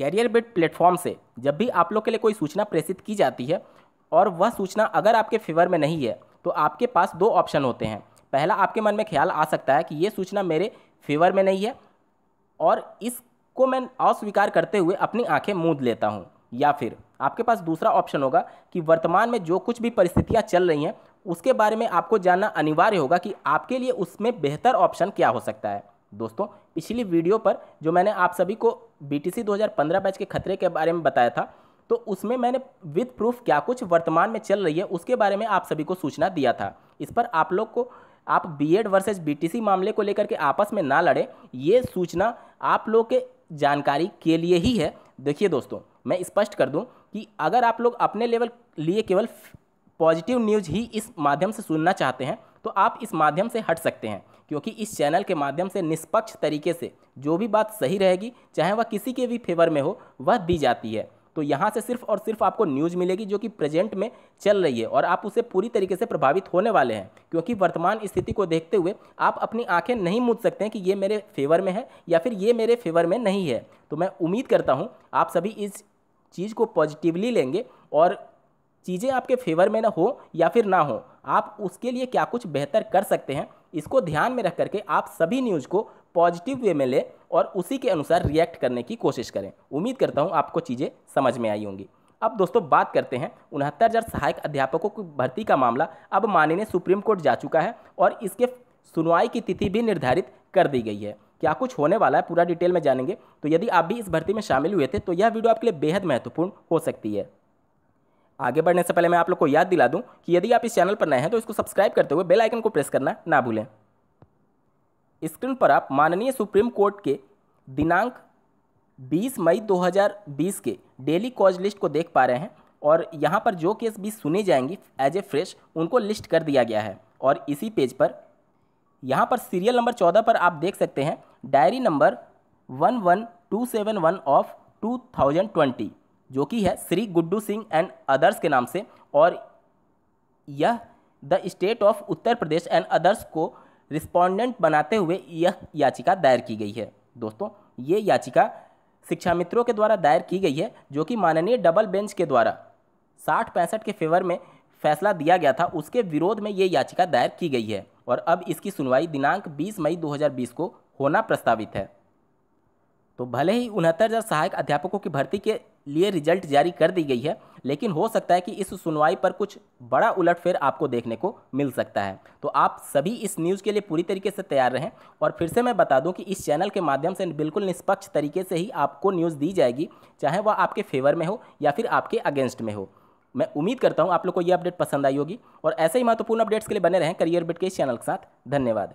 career bit platform से जब भी आप लोग के लिए कोई सूचना प्रेषित की जाती है और वह सूचना अगर आपके फेवर में नहीं है तो आपके पास दो ऑप्शन होते हैं पहला आपके मन में ख्याल आ सकता है कि ये सूचना मेरे फेवर में नहीं है और इसको मैं अस्वीकार करते हुए अपनी आंखें मूंद लेता हूँ या फिर आपके पास दूसरा ऑप्शन होगा कि वर्तमान में जो कुछ भी परिस्थितियाँ चल रही हैं उसके बारे में आपको जानना अनिवार्य होगा कि आपके लिए उसमें बेहतर ऑप्शन क्या हो सकता है दोस्तों पिछली वीडियो पर जो मैंने आप सभी को बीटीसी 2015 बैच के खतरे के बारे में बताया था तो उसमें मैंने विद प्रूफ क्या कुछ वर्तमान में चल रही है उसके बारे में आप सभी को सूचना दिया था इस पर आप लोग को आप बीएड वर्सेस बीटीसी मामले को लेकर के आपस में ना लड़ें ये सूचना आप लोग के जानकारी के लिए ही है देखिए दोस्तों मैं स्पष्ट कर दूं कि अगर आप लोग अपने लेवल लिए केवल पॉजिटिव न्यूज ही इस माध्यम से सुनना चाहते हैं तो आप इस माध्यम से हट सकते हैं क्योंकि इस चैनल के माध्यम से निष्पक्ष तरीके से जो भी बात सही रहेगी चाहे वह किसी के भी फेवर में हो वह दी जाती है तो यहाँ से सिर्फ और सिर्फ आपको न्यूज़ मिलेगी जो कि प्रेजेंट में चल रही है और आप उसे पूरी तरीके से प्रभावित होने वाले हैं क्योंकि वर्तमान स्थिति को देखते हुए आप अपनी आंखें नहीं मूंद सकते हैं कि ये मेरे फेवर में है या फिर ये मेरे फेवर में नहीं है तो मैं उम्मीद करता हूँ आप सभी इस चीज़ को पॉजिटिवली लेंगे और चीज़ें आपके फेवर में ना हो या फिर ना हो आप उसके लिए क्या कुछ बेहतर कर सकते हैं इसको ध्यान में रख करके आप सभी न्यूज़ को पॉजिटिव वे में लें और उसी के अनुसार रिएक्ट करने की कोशिश करें उम्मीद करता हूँ आपको चीज़ें समझ में आई होंगी अब दोस्तों बात करते हैं उनहत्तर हज़ार सहायक अध्यापकों की भर्ती का मामला अब माननीय सुप्रीम कोर्ट जा चुका है और इसके सुनवाई की तिथि भी निर्धारित कर दी गई है क्या कुछ होने वाला है पूरा डिटेल में जानेंगे तो यदि आप भी इस भर्ती में शामिल हुए थे तो यह वीडियो आपके लिए बेहद महत्वपूर्ण हो सकती है आगे बढ़ने से पहले मैं आप लोग को याद दिला दूँ कि यदि आप इस चैनल पर नए हैं तो इसको सब्सक्राइब करते हुए बेल आइकन को प्रेस करना ना भूलें स्क्रीन पर आप माननीय सुप्रीम कोर्ट के दिनांक 20 मई 2020 के डेली कॉज लिस्ट को देख पा रहे हैं और यहाँ पर जो केस भी सुने जाएंगी एज ए फ्रेश उनको लिस्ट कर दिया गया है और इसी पेज पर यहाँ पर सीरियल नंबर 14 पर आप देख सकते हैं डायरी नंबर 11271 ऑफ 2020 जो कि है श्री गुड्डू सिंह एंड अदर्स के नाम से और यह the state of Uttar Pradesh and others को रिस्पोंडेंट बनाते हुए यह याचिका दायर की गई है दोस्तों ये याचिका शिक्षा मित्रों के द्वारा दायर की गई है जो कि माननीय डबल बेंच के द्वारा साठ पैंसठ के फेवर में फैसला दिया गया था उसके विरोध में ये याचिका दायर की गई है और अब इसकी सुनवाई दिनांक 20 मई 2020 को होना प्रस्तावित है तो भले ही उनहत्तर हज़ार सहायक अध्यापकों की भर्ती के लिए रिजल्ट जारी कर दी गई है लेकिन हो सकता है कि इस सुनवाई पर कुछ बड़ा उलटफेर आपको देखने को मिल सकता है तो आप सभी इस न्यूज़ के लिए पूरी तरीके से तैयार रहें और फिर से मैं बता दूं कि इस चैनल के माध्यम से बिल्कुल निष्पक्ष तरीके से ही आपको न्यूज़ दी जाएगी चाहे वह आपके फेवर में हो या फिर आपके अगेंस्ट में हो मैं उम्मीद करता हूँ आप लोग को यह अपडेट पसंद आई होगी और ऐसे ही महत्वपूर्ण अपडेट्स के लिए बने रहें करियर बिट के इस चैनल के साथ धन्यवाद